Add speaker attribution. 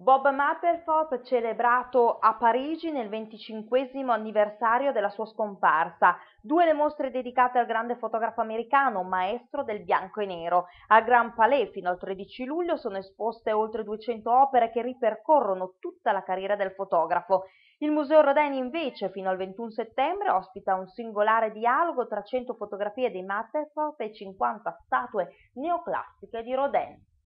Speaker 1: Bob Mapplethorpe celebrato a Parigi nel 25 anniversario della sua scomparsa, due le mostre dedicate al grande fotografo americano, maestro del bianco e nero. Al Grand Palais fino al 13 luglio sono esposte oltre 200 opere che ripercorrono tutta la carriera del fotografo. Il Museo Rodin invece fino al 21 settembre ospita un singolare dialogo tra 100 fotografie di Mapplethorpe e 50 statue neoclassiche di Rodin.